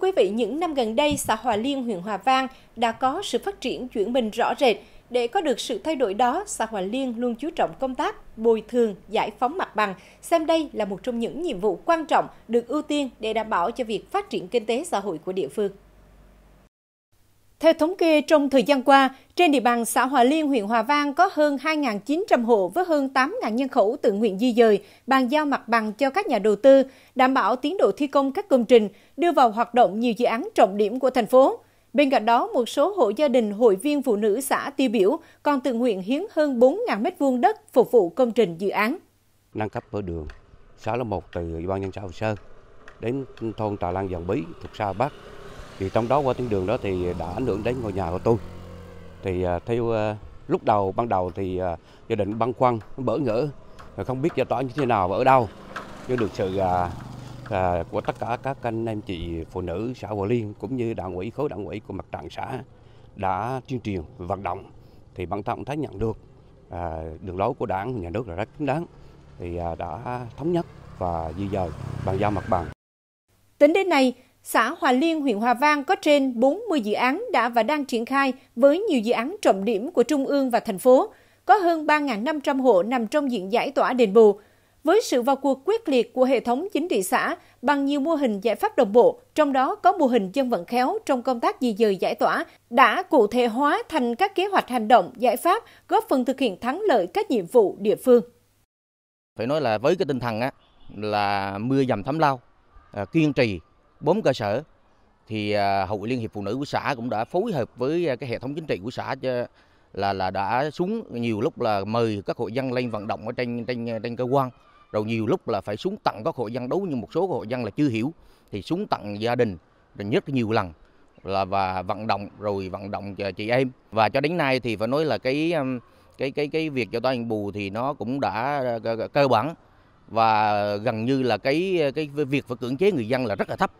quý vị, những năm gần đây, xã Hòa Liên, huyện Hòa Vang đã có sự phát triển chuyển mình rõ rệt. Để có được sự thay đổi đó, xã Hòa Liên luôn chú trọng công tác bồi thường, giải phóng mặt bằng, xem đây là một trong những nhiệm vụ quan trọng được ưu tiên để đảm bảo cho việc phát triển kinh tế xã hội của địa phương. Theo thống kê, trong thời gian qua, trên địa bàn xã Hòa Liên, huyện Hòa Vang có hơn 2.900 hộ với hơn 8.000 nhân khẩu tự nguyện di dời, bàn giao mặt bằng cho các nhà đầu tư, đảm bảo tiến độ thi công các công trình, đưa vào hoạt động nhiều dự án trọng điểm của thành phố. Bên cạnh đó, một số hộ gia đình hội viên phụ nữ xã tiêu biểu còn tự nguyện hiến hơn 4.000 m2 đất phục vụ công trình dự án. Nâng cấp mở đường, xã là một từ Ủy ban nhân xã Hồ Sơn đến thôn Tà Lan Dòng Bí thuộc xã Bắc thì trong đó qua tuyến đường đó thì đã ảnh hưởng đến ngôi nhà của tôi thì à, theo à, lúc đầu ban đầu thì à, gia đình băn khoăn bỡ ngỡ không biết giải tỏa như thế nào và ở đâu nhưng được sự của tất cả các anh em chị phụ nữ xã Hòa Liên cũng như đảng ủy khối đảng ủy của mặt trận xã đã tuyên truyền vận động thì bản thân thấy nhận được đường lối của đảng nhà nước là rất chính đáng thì đã thống nhất và di dời bàn giao mặt bằng. Tính đến nay, xã Hòa Liên, huyện Hòa Vang có trên 40 dự án đã và đang triển khai với nhiều dự án trọng điểm của Trung ương và thành phố. Có hơn 3.500 hộ nằm trong diện giải tỏa đền bù. Với sự vào cuộc quyết liệt của hệ thống chính trị xã bằng nhiều mô hình giải pháp đồng bộ, trong đó có mô hình dân vận khéo trong công tác di dời giải tỏa, đã cụ thể hóa thành các kế hoạch hành động, giải pháp góp phần thực hiện thắng lợi các nhiệm vụ địa phương. Phải nói là với cái tinh thần á, là mưa dầm thấm lao, à, kiên trì bốn cơ sở thì à, hội liên hiệp phụ nữ của xã cũng đã phối hợp với à, cái hệ thống chính trị của xã là là đã xuống nhiều lúc là mời các hộ dân lên vận động ở trên trên trên cơ quan rồi nhiều lúc là phải xuống tặng các hộ dân đấu nhưng một số hộ dân là chưa hiểu thì xuống tặng gia đình rồi nhất nhiều lần là và vận động rồi vận động chị em và cho đến nay thì phải nói là cái um, cái cái cái việc cho toàn bù thì nó cũng đã ờ, cơ bản và gần như là cái cái việc phải cưỡng chế người dân là rất là thấp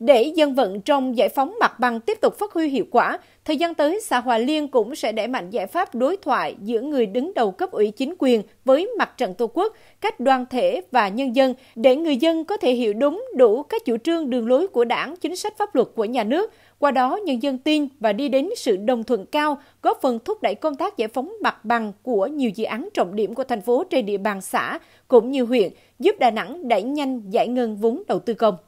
để dân vận trong giải phóng mặt bằng tiếp tục phát huy hiệu quả, thời gian tới xã Hòa Liên cũng sẽ đẩy mạnh giải pháp đối thoại giữa người đứng đầu cấp ủy chính quyền với mặt trận Tổ quốc, các đoàn thể và nhân dân để người dân có thể hiểu đúng đủ các chủ trương đường lối của đảng, chính sách pháp luật của nhà nước. Qua đó, nhân dân tin và đi đến sự đồng thuận cao, góp phần thúc đẩy công tác giải phóng mặt bằng của nhiều dự án trọng điểm của thành phố trên địa bàn xã cũng như huyện, giúp Đà Nẵng đẩy nhanh giải ngân vốn đầu tư công.